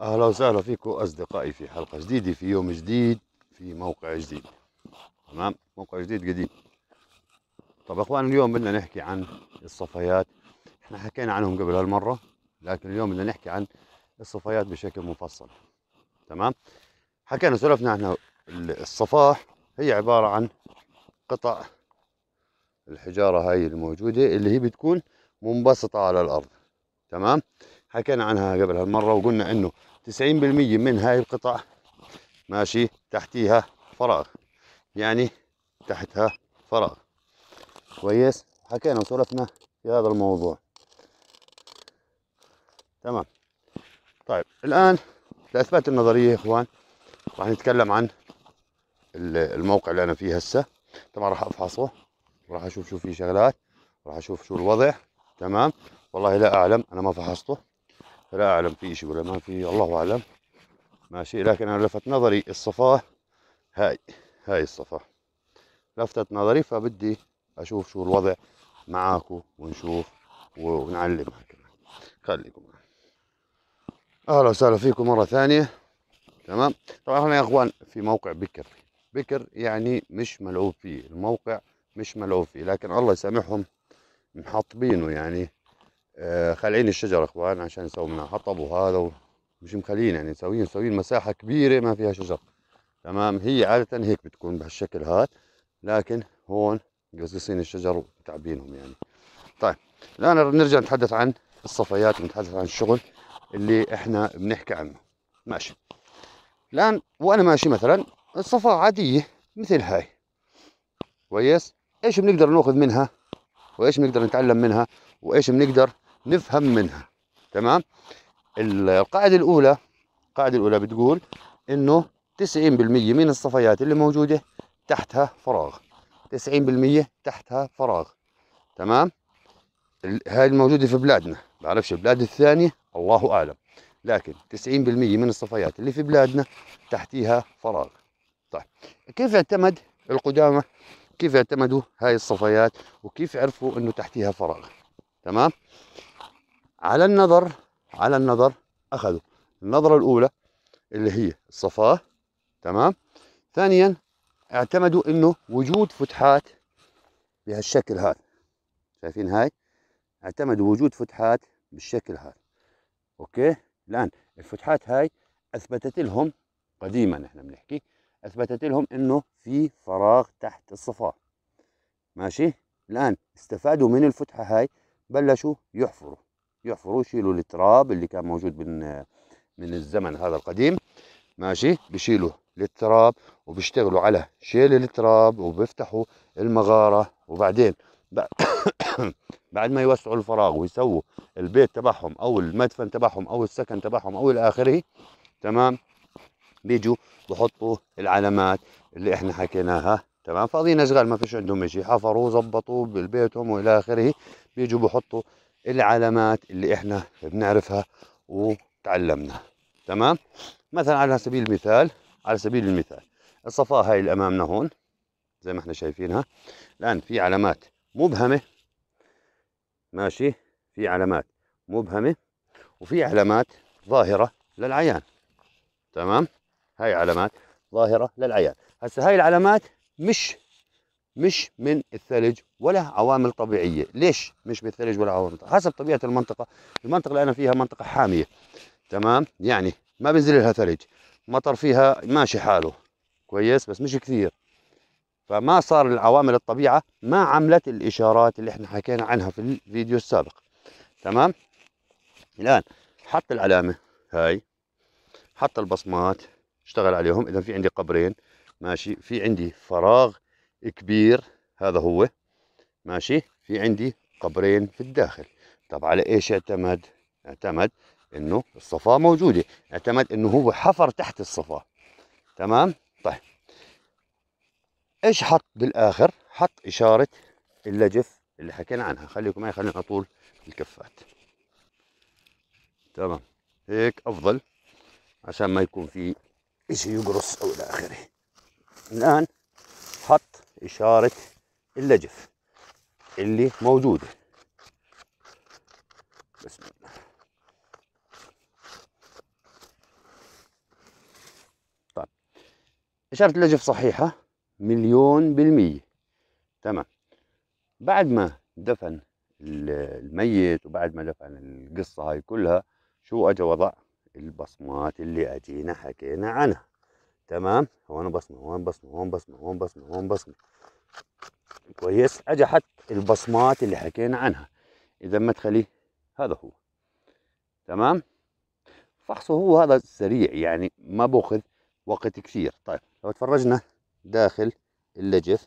أهلا وسهلا فيكم أصدقائي في حلقة جديدة في يوم جديد في موقع جديد تمام موقع جديد قديم طب أخوان اليوم بدنا نحكي عن الصفايات احنا حكينا عنهم قبل هالمرة لكن اليوم بدنا نحكي عن الصفايات بشكل مفصل تمام حكينا سولفنا احنا الصفاح هي عبارة عن قطع الحجارة هاي الموجودة اللي هي بتكون منبسطة على الأرض تمام حكينا عنها قبل هالمرة وقلنا انه 90% من هاي القطع ماشي تحتيها فراغ يعني تحتها فراغ كويس حكينا وسولفنا في هذا الموضوع تمام طيب الآن لإثبات النظرية يا إخوان راح نتكلم عن الموقع اللي أنا فيه هسه طبعا راح أفحصه راح أشوف شو في شغلات راح أشوف شو الوضع تمام والله لا أعلم أنا ما فحصته لا اعلم في شيء ولا ما في الله اعلم ماشي لكن انا لفت نظري الصفاه هاي هاي الصفاه لفتت نظري فبدي اشوف شو الوضع معاكم ونشوف ونعلمها كمان خليكم اهلا وسهلا فيكم مره ثانيه تمام طبعا احنا يا اخوان في موقع بكر بكر يعني مش ملعوب فيه الموقع مش ملعوب فيه لكن الله يسامحهم محطبينه يعني آه، خالعين الشجر اخوان عشان نسوي منها حطب وهذا مش مخلين يعني مسويين نسويين مساحه كبيره ما فيها شجر تمام هي عاده هيك بتكون بهالشكل هذا لكن هون قصصين الشجر وتعبينهم يعني طيب الان نرجع نتحدث عن الصفيات ونتحدث عن الشغل اللي احنا بنحكي عنه ماشي الان وانا ماشي مثلا الصفا عاديه مثل هاي كويس ايش بنقدر ناخذ منها وايش بنقدر نتعلم منها وايش بنقدر نفهم منها تمام القاعدة الأولى القاعدة الأولى بتقول إنه 90% من الصفيات اللي موجودة تحتها فراغ 90% تحتها فراغ تمام هاي الموجودة في بلادنا بعرفش البلاد الثانية الله أعلم لكن 90% من الصفيات اللي في بلادنا تحتيها فراغ طيب كيف اعتمد القدامى كيف اعتمدوا هاي الصفيات وكيف عرفوا انه تحتيها فراغ تمام على النظر على النظر اخذوا النظره الاولى اللي هي الصفاه تمام ثانيا اعتمدوا انه وجود فتحات بهالشكل هذا شايفين هاي اعتمدوا وجود فتحات بالشكل هذا اوكي الان الفتحات هاي اثبتت لهم قديما نحن بنحكي اثبتت لهم انه في فراغ تحت الصفاه ماشي الان استفادوا من الفتحه هاي بلشوا يحفروا يحفروا يشيلوا التراب اللي كان موجود من من الزمن هذا القديم ماشي بيشيلوا التراب وبيشتغلوا على شيل التراب وبيفتحوا المغاره وبعدين بعد ما يوسعوا الفراغ ويسووا البيت تبعهم او المدفن تبعهم او السكن تبعهم او الى اخره تمام بيجوا بحطوا العلامات اللي احنا حكيناها تمام فاضيين اشغال ما فيش عندهم شيء حفروا زبطوا بالبيتهم والى اخره بيجوا بحطوا العلامات اللي احنا بنعرفها وتعلمنا تمام مثلا على سبيل المثال على سبيل المثال الصفاء هاي اللي امامنا هون زي ما احنا شايفينها الان في علامات مبهمه ماشي في علامات مبهمه وفي علامات ظاهره للعيان تمام هاي علامات ظاهره للعيان هسه هاي العلامات مش مش من الثلج ولا عوامل طبيعيه ليش مش من الثلج ولا عوامل طبيعية؟ حسب طبيعه المنطقه المنطقه اللي انا فيها منطقه حاميه تمام يعني ما بنزل لها ثلج مطر فيها ماشي حاله كويس بس مش كثير فما صار العوامل الطبيعه ما عملت الاشارات اللي احنا حكينا عنها في الفيديو السابق تمام الان حط العلامه هاي حط البصمات اشتغل عليهم اذا في عندي قبرين ماشي في عندي فراغ كبير هذا هو ماشي في عندي قبرين في الداخل طب على ايش اعتمد اعتمد انه الصفا موجوده اعتمد انه هو حفر تحت الصفا تمام طيب ايش حط بالاخر حط اشاره اللجف اللي حكينا عنها خليكم معي خلينا اطول الكفات تمام هيك افضل عشان ما يكون في شيء يقرص او الى اخره الان حط إشارة اللجف اللي موجودة بسم الله طيب إشارة اللجف صحيحة مليون بالمية تمام بعد ما دفن الميت وبعد ما دفن القصة هاي كلها شو أجا وضع البصمات اللي أجينا حكينا عنها تمام هون بصمه هون بصمه هون بصمه هون بصمه هون بصمه كويس اجى حط البصمات اللي حكينا عنها اذا ما تخليه هذا هو تمام فحصه هو هذا سريع يعني ما باخذ وقت كثير طيب لو تفرجنا داخل اللجف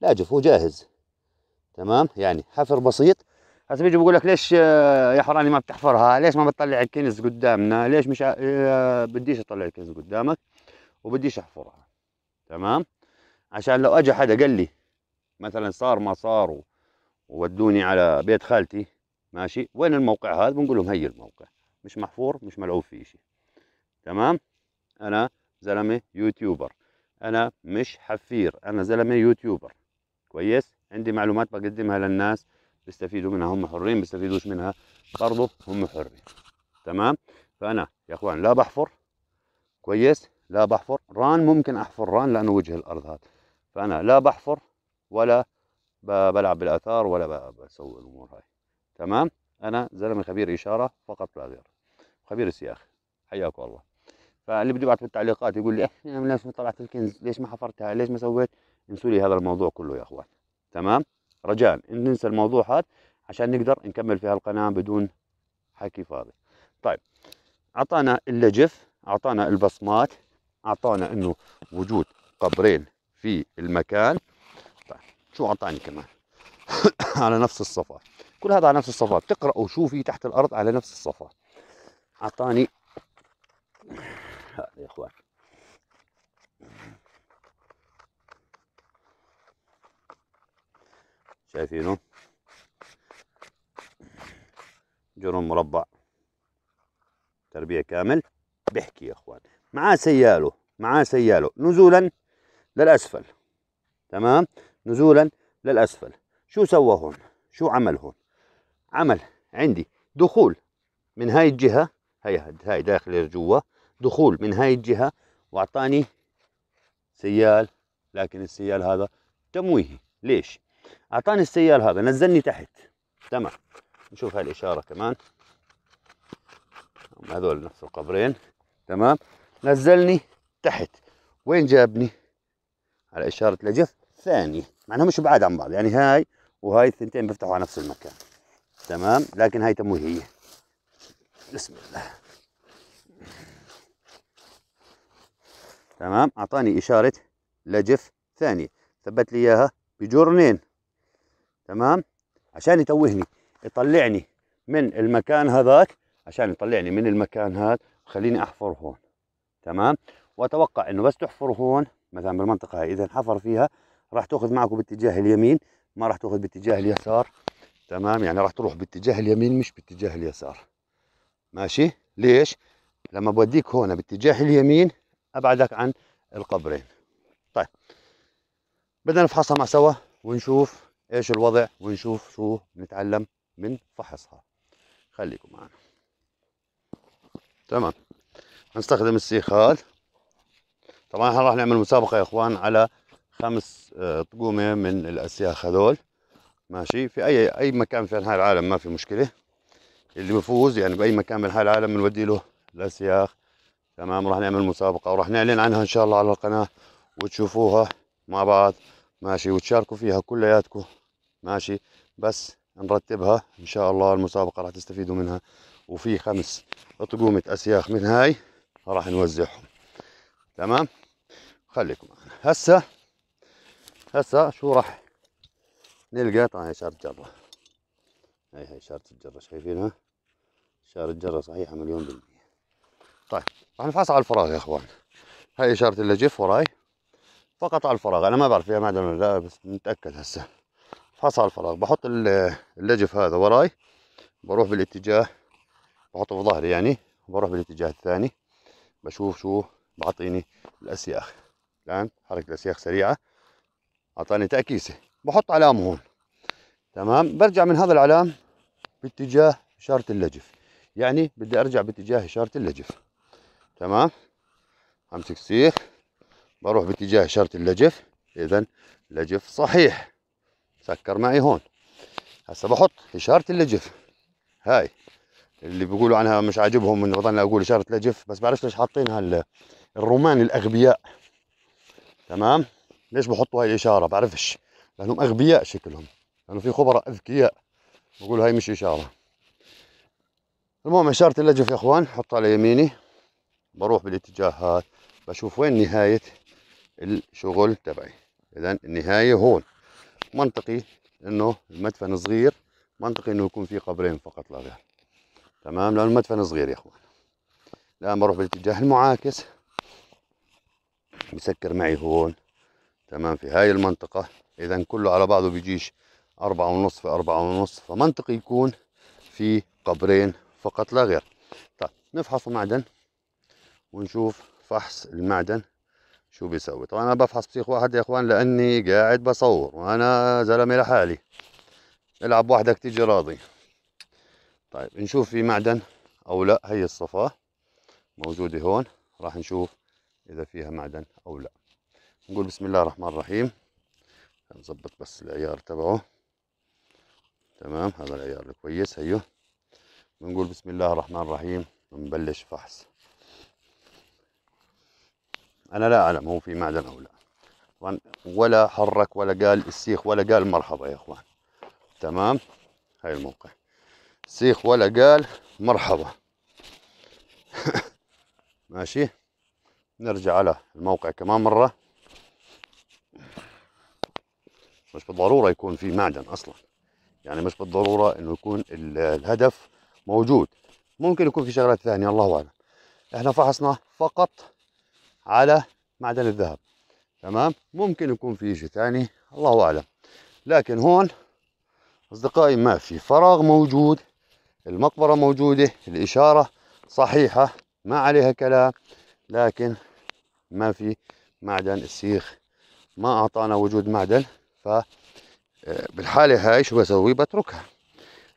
لاجف هو جاهز تمام يعني حفر بسيط هسه بيجي بقول لك ليش آه، يا حراني ما بتحفرها؟ ليش ما بتطلع الكنز قدامنا؟ ليش مش آه، بديش اطلع الكنز قدامك وبديش احفرها تمام؟ عشان لو اجى حدا قال لي مثلا صار ما صار وودوني على بيت خالتي ماشي وين الموقع هذا؟ بنقول لهم هي الموقع مش محفور مش ملعوب فيه شيء تمام؟ انا زلمه يوتيوبر انا مش حفير انا زلمه يوتيوبر كويس؟ عندي معلومات بقدمها للناس بيستفيدوا منها هم حرين بيستفيدوش منها برضو هم حرين تمام فانا يا اخوان لا بحفر كويس لا بحفر ران ممكن احفر ران لانه وجه الارض هذا فانا لا بحفر ولا بلعب بالاثار ولا بسوي الامور هاي تمام انا زلمه خبير اشاره فقط لا غير خبير سياخ حياك الله فاللي بده يبعث بالتعليقات يقول لي احنا إيه، ليش ما طلعت الكنز ليش ما حفرتها ليش ما سويت انسوا لي هذا الموضوع كله يا اخوان تمام رجاء ننسى الموضوع هذا عشان نقدر نكمل في هالقناه بدون حكي فاضي طيب اعطانا اللجف اعطانا البصمات اعطانا انه وجود قبرين في المكان طيب شو اعطاني كمان على نفس الصفة كل هذا على نفس تقرأوا شو في تحت الارض على نفس الصفة اعطاني هذا يا اخوان شايفينه جرم مربع تربيع كامل بيحكي يا اخوان معاه سياله معاه سياله نزولا للأسفل تمام نزولا للأسفل شو سوى هون شو عمل هون عمل عندي دخول من هاي الجهة هاي هاي داخلة جوا دخول من هاي الجهة وأعطاني سيال لكن السيال هذا تمويهي ليش اعطاني السيال هذا نزلني تحت تمام نشوف هاي الاشاره كمان هذول نفس القبرين تمام نزلني تحت وين جابني على اشاره لجف ثانيه مع انهم مش بعاد عن بعض يعني هاي وهاي الثنتين بيفتحوا على نفس المكان تمام لكن هاي تمويهيه بسم الله تمام اعطاني اشاره لجف ثانيه ثبت لي اياها بجرنين تمام عشان يتوهني يطلعني من المكان هذاك عشان يطلعني من المكان هذا خليني احفر هون تمام واتوقع انه بس تحفر هون مثلا بالمنطقه هاي اذا حفر فيها راح تاخذ معكم باتجاه اليمين ما راح تاخذ باتجاه اليسار تمام يعني راح تروح باتجاه اليمين مش باتجاه اليسار ماشي ليش لما بوديك هون باتجاه اليمين ابعدك عن القبرين طيب بدنا نفحصها مع سوا ونشوف ايش الوضع ونشوف شو نتعلم من فحصها خليكم معنا تمام هنستخدم السيخات طبعا احنا راح نعمل مسابقة يا اخوان على خمس آه، طقومة من الاسياخ هذول ماشي في اي اي مكان في انحاء العالم ما في مشكلة اللي بفوز يعني باي مكان من انحاء العالم بنودي له الاسياخ تمام راح نعمل مسابقة وراح نعلن عنها ان شاء الله على القناة وتشوفوها مع بعض ماشي وتشاركوا فيها كلياتكم ماشي بس نرتبها ان شاء الله المسابقه راح تستفيدوا منها وفي خمس طقومه اسياخ من هاي راح نوزعهم تمام خليكم معنا هسه هسه شو راح نلقى طبعا هي شارة جرة هي هي شارة الجرة شايفينها شارة الجرة صحيحة مليون بالمية طيب راح نفحص على الفراغ يا اخوان هاي اشارة اللجف وراي فقط على الفراغ انا ما بعرف فيها معدن ولا لا بس نتأكد هسه فحص على الفراغ بحط اللجف هذا وراي بروح بالاتجاه بحطه في ظهري يعني بروح بالاتجاه الثاني بشوف شو بعطيني الاسياخ الان حركه الاسياخ سريعه اعطاني تاكيسه بحط علام هون تمام برجع من هذا العلام باتجاه اشاره اللجف يعني بدي ارجع باتجاه اشاره اللجف تمام امسك سيخ بروح باتجاه اشاره اللجف اذا لجف صحيح سكر معي هون هسه بحط اشاره اللجف هاي اللي بيقولوا عنها مش عاجبهم انه بضلني اقول اشاره لجف بس بعرفش ليش حاطينها الرومان الاغبياء تمام ليش بحطوا هاي الاشاره بعرفش لانهم اغبياء شكلهم لانه في خبراء اذكياء بقولوا هاي مش اشاره المهم اشاره اللجف يا اخوان حطها على يميني بروح بالاتجاه هذا بشوف وين نهايه الشغل تبعي اذا النهايه هون منطقي انه المدفن صغير منطقي انه يكون في قبرين فقط لا غير تمام لانه المدفن صغير يا اخوان الان بروح بالاتجاه المعاكس بسكر معي هون تمام في هاي المنطقة اذا كله على بعضه بيجيش أربعة ونص في أربعة ونص فمنطقي يكون في قبرين فقط لا غير طيب نفحص معدن ونشوف فحص المعدن شو بيسوي طبعا انا بفحص بسيخ واحد يا اخوان لاني قاعد بصور وانا زلمه لحالي العب وحدك تيجي راضي طيب نشوف في معدن او لا هي الصفاه موجوده هون راح نشوف اذا فيها معدن او لا نقول بسم الله الرحمن الرحيم نظبط بس العيار تبعه تمام هذا العيار الكويس هيو أيوه. بنقول بسم الله الرحمن الرحيم بنبلش فحص أنا لا أعلم هو في معدن أو لا طبعا ولا حرك ولا قال السيخ ولا قال مرحبا يا إخوان تمام هاي الموقع السيخ ولا قال مرحبا ماشي نرجع على الموقع كمان مرة مش بالضرورة يكون في معدن أصلا يعني مش بالضرورة إنه يكون الهدف موجود ممكن يكون في شغلات ثانية الله أعلم احنا فحصنا فقط على معدن الذهب تمام ممكن يكون في شيء ثاني الله اعلم لكن هون اصدقائي ما في فراغ موجود المقبره موجوده الاشاره صحيحه ما عليها كلام لكن ما في معدن السيخ ما اعطانا وجود معدن ف آه، بالحاله هاي شو بسوي بتركها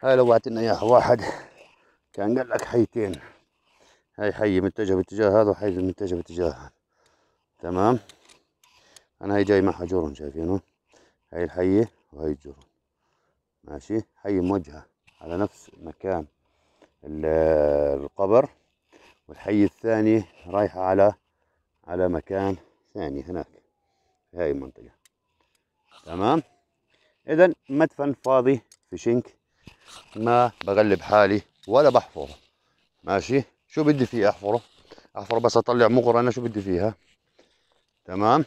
هاي لو لنا اياها واحد كان قال لك حيتين هاي حي متجه باتجاه هذا وحي متجه باتجاه هذا تمام انا هي جاي معها جرن شايفينه هاي الحية وهاي الجرن ماشي حية موجهة على نفس مكان القبر والحية الثانية رايحة على على مكان ثاني هناك في هاي المنطقة تمام اذا مدفن فاضي في شنك ما بغلب حالي ولا بحفره ماشي شو بدي فيه احفره احفره بس اطلع مغر انا شو بدي فيها تمام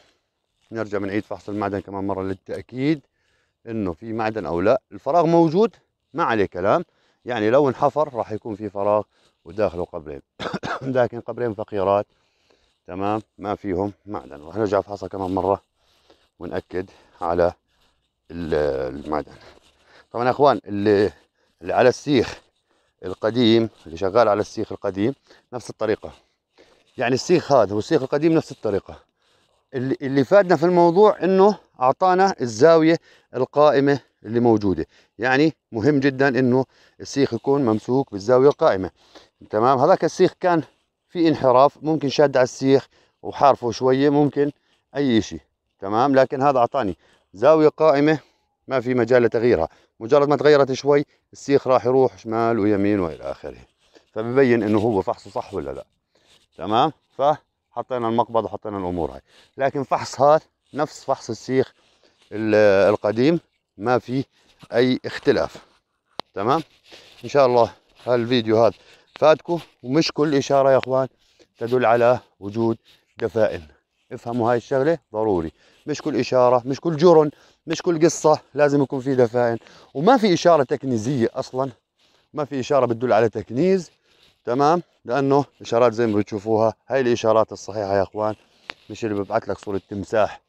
نرجع بنعيد فحص المعدن كمان مره للتاكيد انه في معدن او لا الفراغ موجود ما عليه كلام يعني لو انحفر راح يكون في فراغ وداخله قبرين لكن قبرين فقيرات تمام ما فيهم معدن راح نرجع فحصها كمان مره ونأكد على المعدن طبعا يا اخوان اللي, اللي على السيخ القديم اللي شغال على السيخ القديم نفس الطريقه يعني السيخ هذا والسيخ القديم نفس الطريقه اللي فادنا في الموضوع انه اعطانا الزاويه القائمه اللي موجوده يعني مهم جدا انه السيخ يكون ممسوك بالزاويه القائمه تمام هذاك السيخ كان في انحراف ممكن شاد على السيخ وحارفه شويه ممكن اي شيء تمام لكن هذا اعطاني زاويه قائمه ما في مجال لتغييرها مجرد ما تغيرت شوي السيخ راح يروح شمال ويمين والى اخره فببين انه هو فحصه صح ولا لا تمام ف حطينا المقبض وحطينا الامور هاي لكن فحص هذا نفس فحص السيخ القديم ما في اي اختلاف تمام ان شاء الله هالفيديو هذا فاتكم ومش كل اشاره يا اخوان تدل على وجود دفائن افهموا هاي الشغله ضروري مش كل اشاره مش كل جرن مش كل قصه لازم يكون في دفائن وما في اشاره تكنيزيه اصلا ما في اشاره بتدل على تكنيز تمام لانه اشارات زي ما بتشوفوها هاي الاشارات الصحيحه يا اخوان مش اللي ببعث لك صوره تمساح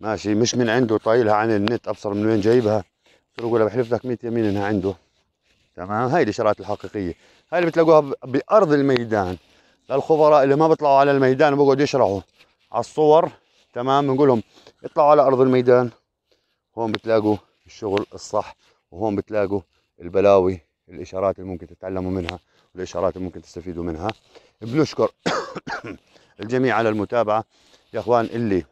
ماشي مش من عنده طايلها عن النت ابصر من وين جايبها بصير بقول بحلف لك 100 يمين انها عنده تمام هاي الاشارات الحقيقيه هاي اللي بتلاقوها بارض الميدان للخبراء اللي ما بيطلعوا على الميدان وبقعدوا يشرحوا على الصور تمام بنقول لهم اطلعوا على ارض الميدان هون بتلاقوا الشغل الصح وهون بتلاقوا البلاوي الاشارات اللي ممكن تتعلموا منها الإشارات ممكن تستفيدوا منها بنشكر الجميع على المتابعة يا إخوان اللي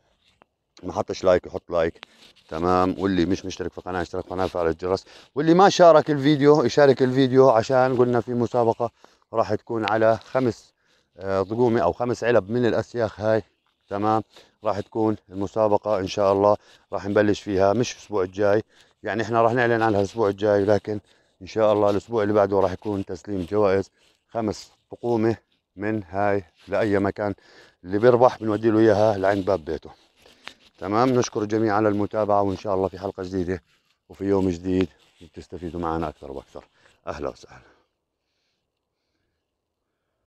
ما حطش لايك يحط لايك تمام واللي مش مشترك في القناة اشترك في القناة وفعل الجرس واللي ما شارك الفيديو يشارك الفيديو عشان قلنا في مسابقة راح تكون على خمس آه، ضقومة أو خمس علب من الأسياخ هاي تمام راح تكون المسابقة إن شاء الله راح نبلش فيها مش الأسبوع الجاي يعني إحنا راح نعلن عنها الأسبوع الجاي لكن ان شاء الله الاسبوع اللي بعده راح يكون تسليم جوائز خمس حكومه من هاي لاي مكان اللي بيربح بنودي له اياها لعند باب بيته تمام نشكر الجميع على المتابعه وان شاء الله في حلقه جديده وفي يوم جديد بتستفيدوا معنا اكثر واكثر اهلا وسهلا